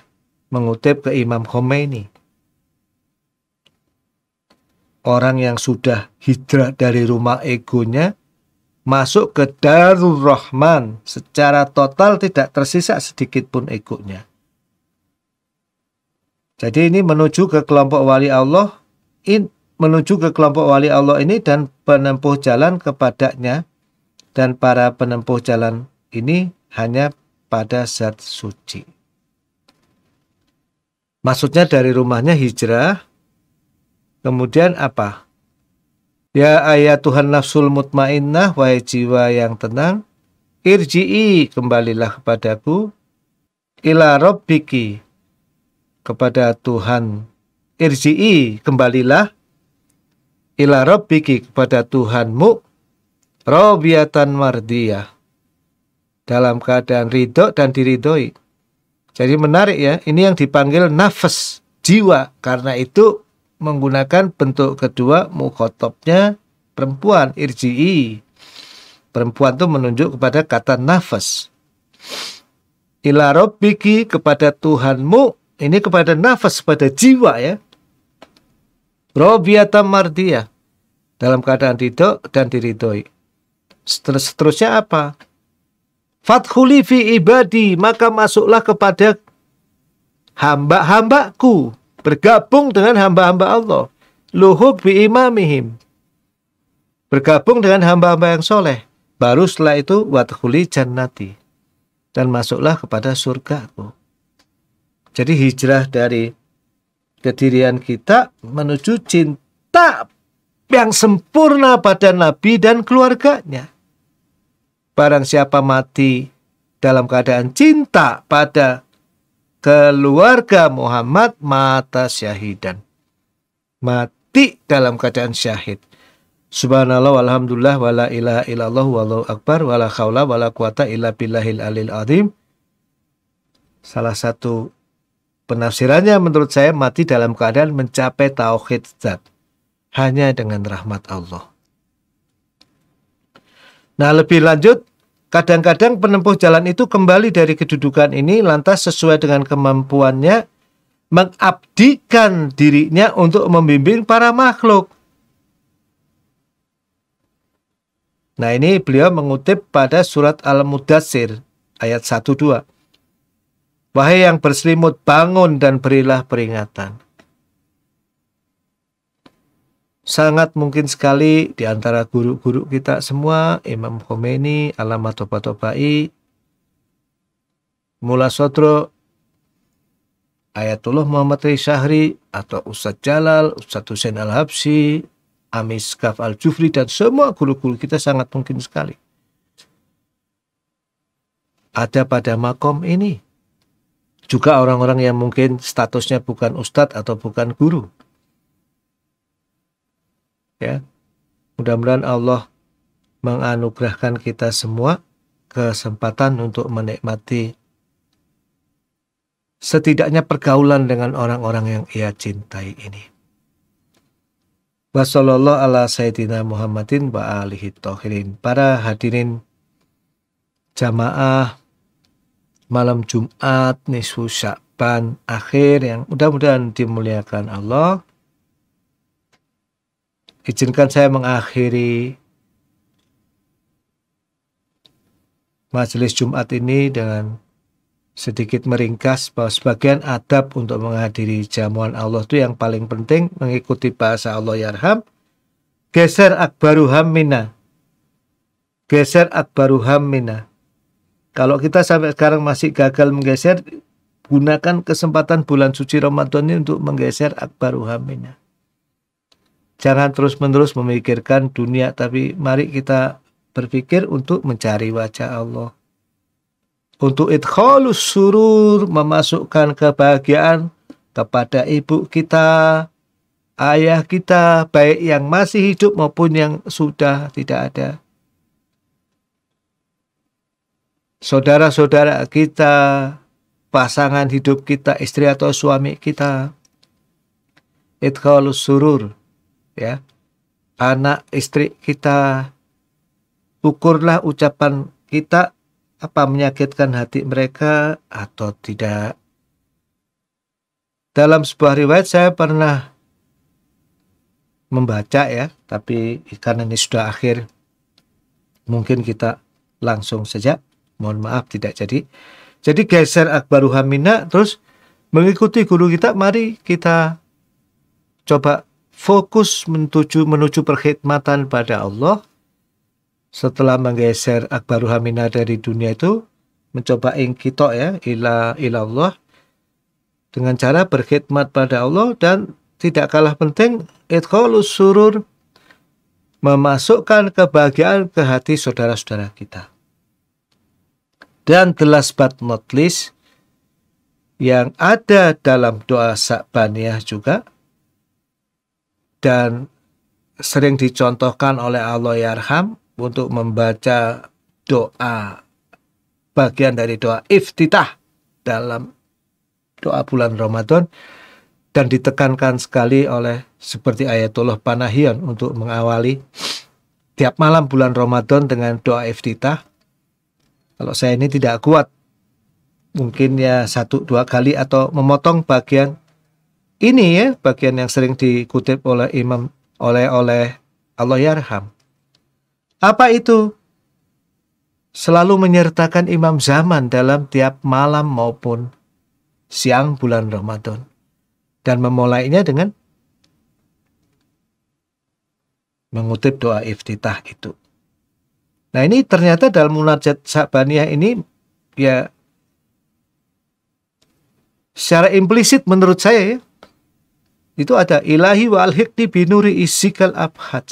mengutip ke Imam Khomeini orang yang sudah hijrah dari rumah egonya masuk ke Darul Rahman secara total tidak tersisa sedikit pun egonya. Jadi ini menuju ke kelompok wali Allah, in, menuju ke kelompok wali Allah ini dan penempuh jalan kepadanya dan para penempuh jalan ini hanya pada zat suci. Maksudnya dari rumahnya hijrah Kemudian apa? Ya ayat Tuhan nafsul mutmainnah, wahai jiwa yang tenang, irji'i, kembalilah kepadaku, ila rabbiki, kepada Tuhan. Irji'i, kembalilah, ila rabbiki, kepada Tuhanmu, robiatan mardiyah, dalam keadaan ridho dan diridhoi. Jadi menarik ya, ini yang dipanggil nafas, jiwa, karena itu menggunakan bentuk kedua mukhotobnya perempuan irji'i. Perempuan itu menunjuk kepada kata nafas. Ila kepada Tuhanmu. Ini kepada nafas, pada jiwa ya. Robiata mardia. Dalam keadaan tidak dan diridhoi. Seterusnya apa? Fathuli ibadi. Maka masuklah kepada hamba-hambaku bergabung dengan hamba-hamba Allah luhuk bi imamihim bergabung dengan hamba-hamba yang soleh baru setelah itu wadhuli jannati dan masuklah kepada surga aku. jadi hijrah dari kedirian kita menuju cinta yang sempurna pada Nabi dan keluarganya. Barang siapa mati dalam keadaan cinta pada keluarga Muhammad mata syahidan. Mati dalam keadaan syahid. Subhanallah walhamdulillah wala ilaha illallah wallahu akbar wala khawla wala quwata illa billahil alil azim. Salah satu penafsirannya menurut saya mati dalam keadaan mencapai tauhid zat hanya dengan rahmat Allah. Nah, lebih lanjut Kadang-kadang penempuh jalan itu kembali dari kedudukan ini lantas sesuai dengan kemampuannya mengabdikan dirinya untuk membimbing para makhluk. Nah ini beliau mengutip pada surat Al-Mudassir ayat 1-2. Wahai yang berselimut bangun dan berilah peringatan sangat mungkin sekali di antara guru-guru kita semua, Imam Khomeini, Alamat Toba-Tobai, Mula Sotro, Ayatullah Muhammad Rai Syahri, atau Ustadz Jalal, Ustadz Hussein Al-Habsi, Amis Kaf Al-Jufri, dan semua guru-guru kita sangat mungkin sekali. Ada pada makom ini. Juga orang-orang yang mungkin statusnya bukan ustadz atau bukan guru ya mudah-mudahan Allah menganugerahkan kita semua kesempatan untuk menikmati setidaknya pergaulan dengan orang-orang yang ia cintai ini. Wassalamualaikum ala sayyidina Muhammadin wa alihi tohirin. Para hadirin jamaah malam Jumat nisfu Sya'ban akhir yang mudah-mudahan dimuliakan Allah izinkan saya mengakhiri majelis Jumat ini dengan sedikit meringkas bahwa sebagian adab untuk menghadiri jamuan Allah itu yang paling penting mengikuti bahasa Allah Yarham ya geser akbaruham mina geser akbaruham mina kalau kita sampai sekarang masih gagal menggeser gunakan kesempatan bulan suci Ramadan ini untuk menggeser akbaruham mina Jangan terus-menerus memikirkan dunia, tapi mari kita berpikir untuk mencari wajah Allah. Untuk idkholus surur, memasukkan kebahagiaan kepada ibu kita, ayah kita, baik yang masih hidup maupun yang sudah tidak ada. Saudara-saudara kita, pasangan hidup kita, istri atau suami kita. Idkhalus surur, ya anak istri kita ukurlah ucapan kita apa menyakitkan hati mereka atau tidak dalam sebuah riwayat saya pernah membaca ya tapi karena ini sudah akhir mungkin kita langsung saja mohon maaf tidak jadi jadi geser akbaru hamina terus mengikuti guru kita mari kita coba fokus menuju menuju perkhidmatan pada Allah setelah menggeser akbaru hamina dari dunia itu mencoba ingkito ya ila ila Allah dengan cara berkhidmat pada Allah dan tidak kalah penting itkholus surur memasukkan kebahagiaan ke hati saudara-saudara kita. Dan the last but not least yang ada dalam doa Sa'baniyah juga dan sering dicontohkan oleh Allah Yarham ya untuk membaca doa bagian dari doa iftitah dalam doa bulan Ramadan dan ditekankan sekali oleh seperti Ayatullah Panahion untuk mengawali tiap malam bulan Ramadan dengan doa iftitah. Kalau saya ini tidak kuat, mungkin ya satu dua kali atau memotong bagian ini ya bagian yang sering dikutip oleh Imam oleh oleh Allah Yarham. Apa itu? Selalu menyertakan imam zaman dalam tiap malam maupun siang bulan Ramadan dan memulainya dengan mengutip doa iftitah itu. Nah ini ternyata dalam munajat Sa'baniyah ini ya secara implisit menurut saya ya, itu ada ilahi wal hikti binuri isikal abhad.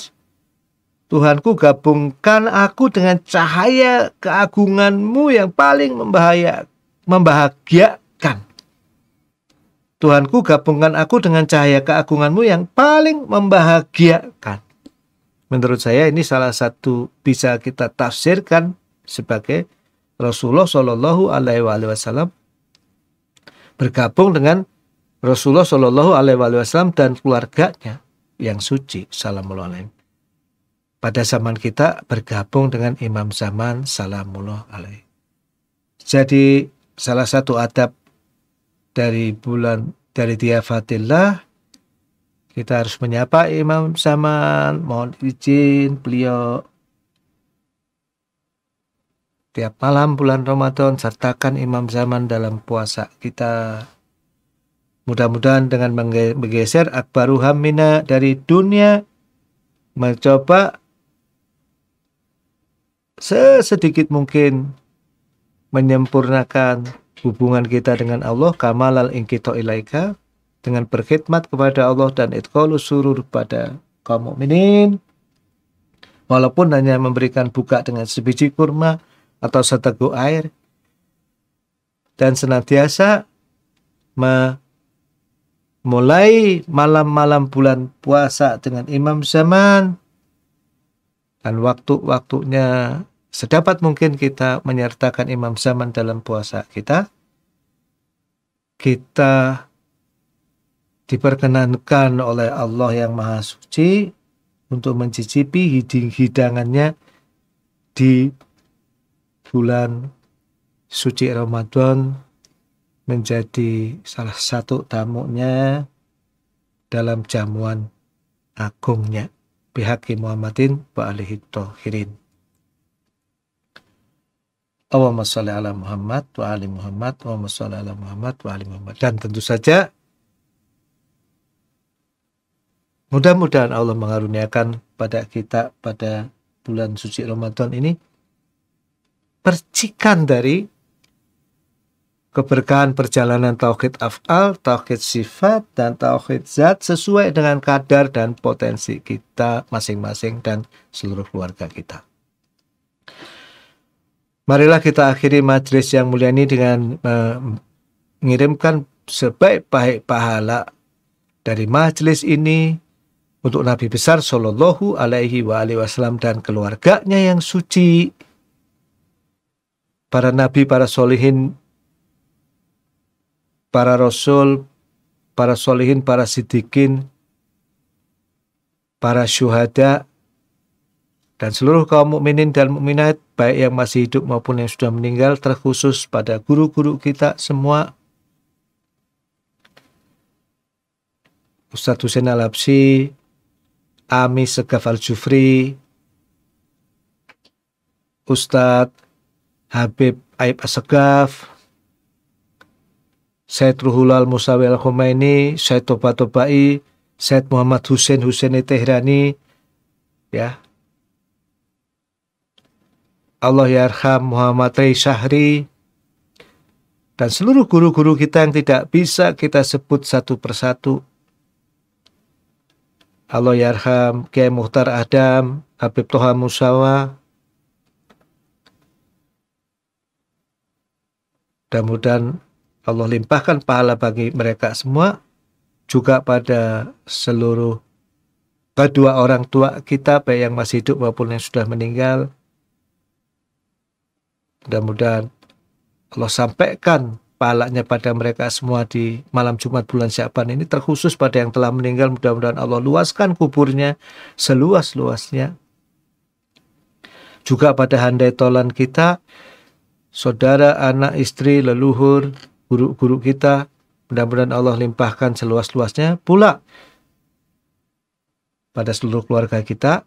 Tuhanku gabungkan aku dengan cahaya keagunganmu yang paling membahaya, membahagiakan. Tuhanku gabungkan aku dengan cahaya keagunganmu yang paling membahagiakan. Menurut saya ini salah satu bisa kita tafsirkan sebagai Rasulullah Shallallahu Alaihi Wasallam bergabung dengan Rasulullah Shallallahu Alaihi Wasallam dan keluarganya yang suci salamullah Pada zaman kita bergabung dengan imam zaman salamullah alaih. Jadi salah satu adab dari bulan dari fadilah kita harus menyapa imam zaman mohon izin beliau tiap malam bulan Ramadan sertakan imam zaman dalam puasa kita Mudah-mudahan dengan menggeser akbaruhamina dari dunia mencoba sesedikit mungkin menyempurnakan hubungan kita dengan Allah kamalal ingkito ilaika dengan berkhidmat kepada Allah dan itqalu surur pada kaum mukminin walaupun hanya memberikan buka dengan sebiji kurma atau seteguk air dan senantiasa mulai malam-malam bulan puasa dengan imam zaman dan waktu-waktunya sedapat mungkin kita menyertakan imam zaman dalam puasa kita kita diperkenankan oleh Allah yang Maha Suci untuk mencicipi hidangannya di bulan suci Ramadan menjadi salah satu tamunya dalam jamuan agungnya pihak Muhammadin wa alihi tohirin. Allahumma salli ala Muhammad wa ali Muhammad, Allahumma salli ala Muhammad wa ali Muhammad. Dan tentu saja mudah-mudahan Allah mengaruniakan pada kita pada bulan suci Ramadan ini percikan dari keberkahan perjalanan tauhid af'al, tauhid sifat, dan tauhid zat sesuai dengan kadar dan potensi kita masing-masing dan seluruh keluarga kita. Marilah kita akhiri majelis yang mulia ini dengan eh, mengirimkan sebaik-baik pahala dari majelis ini untuk Nabi besar Shallallahu Alaihi Wasallam dan keluarganya yang suci, para nabi, para solihin para rasul, para solihin, para sidikin, para syuhada, dan seluruh kaum mukminin dan mukminat baik yang masih hidup maupun yang sudah meninggal terkhusus pada guru-guru kita semua Ustadz Hussein Al-Habsi, Ami Segaf Al-Jufri, Ustadz Habib Aib Asegaf, Syed Ruhulal Musawi Al-Khomeini, Syed Toba Tobai, Syed Muhammad Hussein Husseini Tehrani, ya. Allah Yarham ya Muhammad Rai Syahri, dan seluruh guru-guru kita yang tidak bisa kita sebut satu persatu. Allah Yarham ya Kiai Muhtar Adam, Habib Toha Musawa, mudah-mudahan Allah limpahkan pahala bagi mereka semua juga pada seluruh kedua orang tua kita baik yang masih hidup maupun yang sudah meninggal mudah-mudahan Allah sampaikan pahalanya pada mereka semua di malam Jumat bulan Syaban ini terkhusus pada yang telah meninggal mudah-mudahan Allah luaskan kuburnya seluas-luasnya juga pada handai tolan kita saudara, anak, istri, leluhur, guru-guru kita. Mudah-mudahan Allah limpahkan seluas-luasnya pula pada seluruh keluarga kita.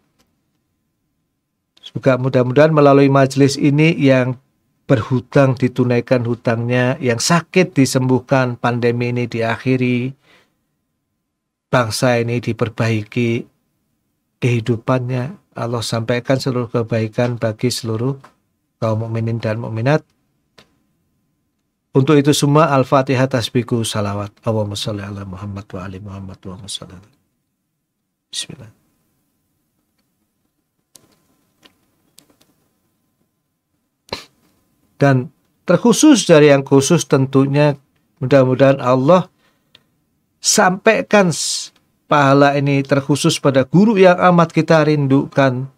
Semoga mudah-mudahan melalui majelis ini yang berhutang ditunaikan hutangnya, yang sakit disembuhkan, pandemi ini diakhiri, bangsa ini diperbaiki, kehidupannya Allah sampaikan seluruh kebaikan bagi seluruh kaum mukminin dan mukminat untuk itu semua Al-Fatihah tasbihku salawat. Allahumma salli ala Muhammad wa ali Muhammad wa salli Bismillah. Dan terkhusus dari yang khusus tentunya mudah-mudahan Allah sampaikan pahala ini terkhusus pada guru yang amat kita rindukan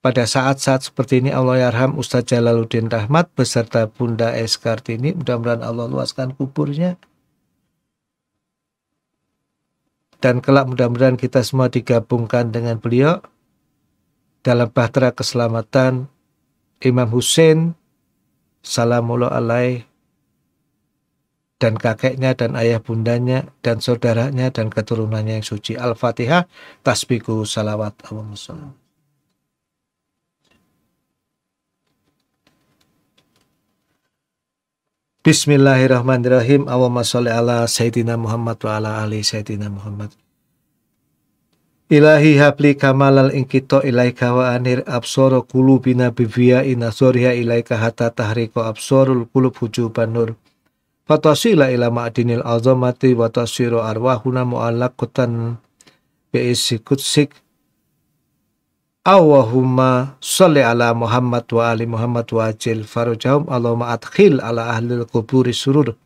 pada saat-saat seperti ini Allah yarham Ustadz Jalaluddin Rahmat beserta Bunda S. Kartini. Mudah-mudahan Allah luaskan kuburnya. Dan kelak mudah-mudahan kita semua digabungkan dengan beliau dalam bahtera keselamatan Imam Hussein Salamullah alaih dan kakeknya dan ayah bundanya dan saudaranya dan keturunannya yang suci. Al-Fatihah, tasbiku salawat Allahumma Bismillahirrahmanirrahim. Allahumma sholli ala Sayyidina Muhammad wa ala ali Sayyidina Muhammad. Ilahi habli kamalal inkito ilaika wa anir absoro kulubina bibiya inasorya ilaika hatta tahriko absorul kulub hujuban nur. Fatasila ila ma'adinil azamati wa tasiru arwahuna mu'alakutan bi'isi kutsik Allahumma salli ala Muhammad wa ali Muhammad wa ajil farujahum Allahumma adkhil ala ahlil kuburi surur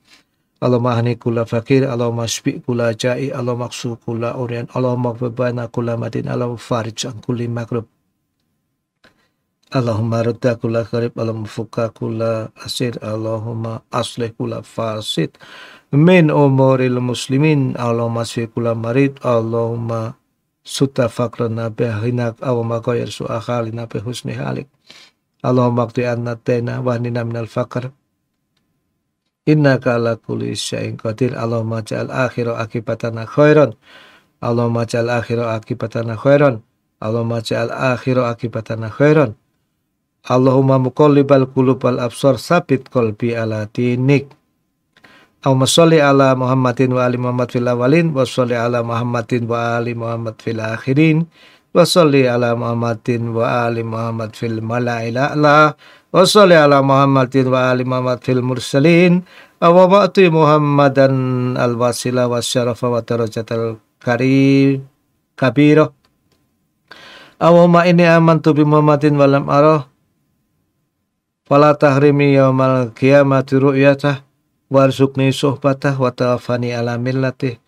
Allahumma ahni kula fakir Allahumma sybi kula jai Allahumma ksu kula urian Allahumma bebana kula madin Allahumma farij an kulli Allahumma radda kula karib Allahumma fuka kula asir Allahumma aslih kula fasid min umuril muslimin Allahumma sfi kula marid Allahumma suta nabe fakrana awa makoyer su akali nape husni halik Allah makti anna taina wa nina fakar. Inna innaka ala kulli syai'in qadir Allah ja'al akhiru akibatana khairan Allah ja'al akhiru akibatana khairan Allah ja'al akhiru akibatana khairan Allahumma muqallibal qulubal absar sabit qalbi ala dinik Allahumma sholli ala Muhammadin wa ali Muhammad fil awalin wa sholli ala Muhammadin wa ali Muhammad fil akhirin wa sholli ala Muhammadin wa ali Muhammad fil mala'il a'la wa sholli ala Muhammadin wa ali Muhammad fil mursalin wa ba'ti Muhammadan al wasila wa syarafa wa darajatal karim kabirah Allahumma inni amantu bi Muhammadin wa lam arah fala tahrimi yaumal qiyamati ru'yatah warzukni sohbatah wa tawafani ala millatih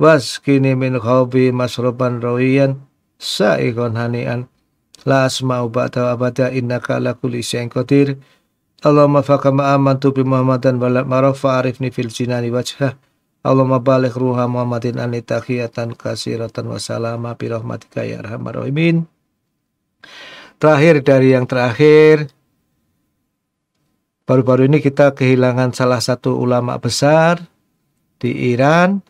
waskini min khawbi masroban rawiyan sa'ikon hani'an la asma'u ba'da abada innaka ala kulli isyain qadir Allahumma faqa amantu bi Muhammadan walak ma'ruf arifni fil jinani wajhah Allahumma balik ruha Muhammadin takhiyatan kasiratan wasalama bi rahmatika ya rahmat rahimin Terakhir dari yang terakhir Baru-baru ini kita kehilangan salah satu ulama besar di Iran,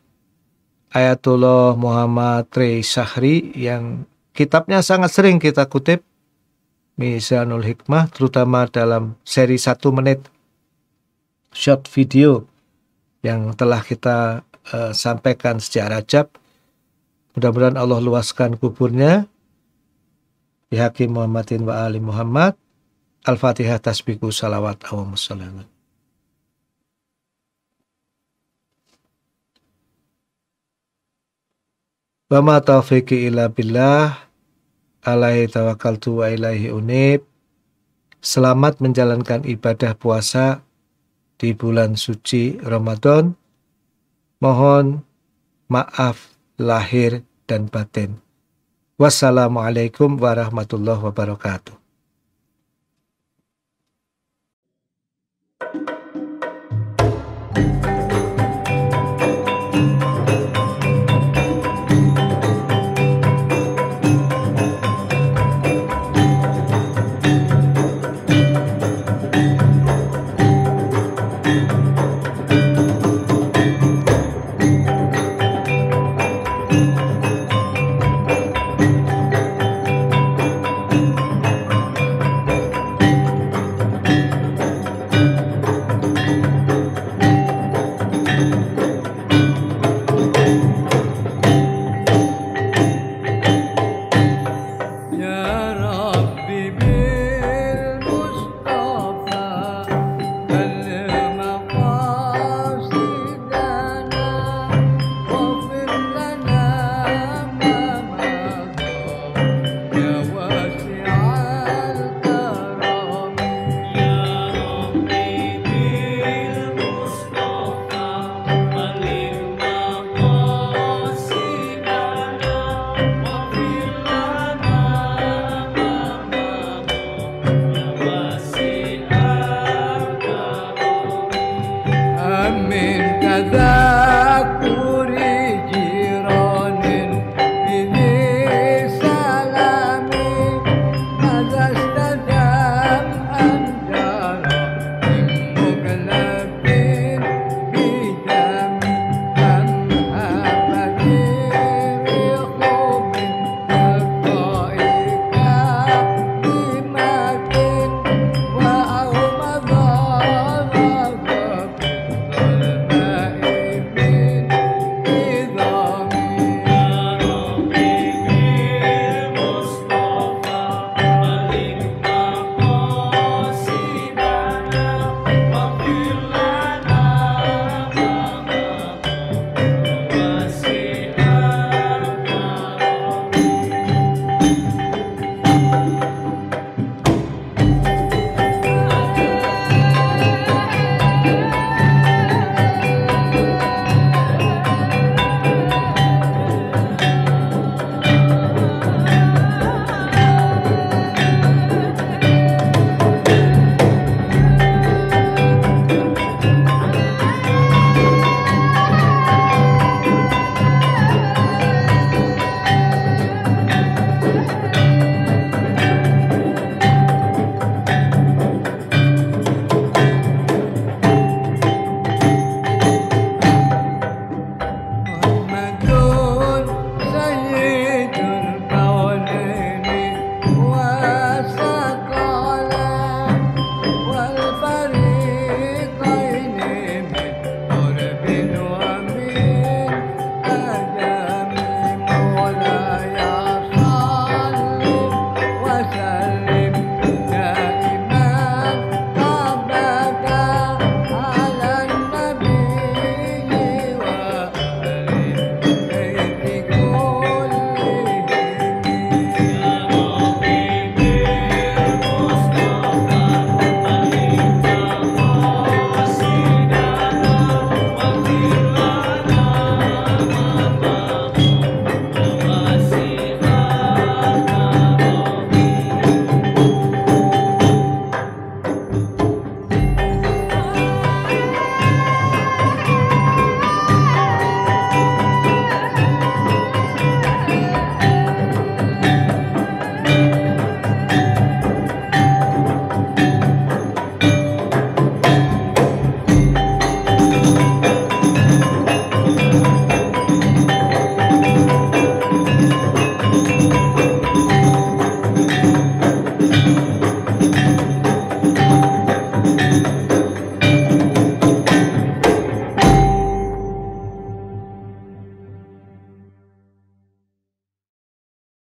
Ayatullah Muhammad Rey Sahri yang kitabnya sangat sering kita kutip, Mizanul Hikmah, terutama dalam seri satu menit short video yang telah kita uh, sampaikan sejak Rajab. Mudah-mudahan Allah luaskan kuburnya. dihakim Muhammadin wa Ali Muhammad. Al-Fatihah tasbiku salawat awamus salamat. Wa ma taufiqi illa billah alaihi tawakkaltu wa ilaihi unib. Selamat menjalankan ibadah puasa di bulan suci Ramadan. Mohon maaf lahir dan batin. Wassalamualaikum warahmatullahi wabarakatuh.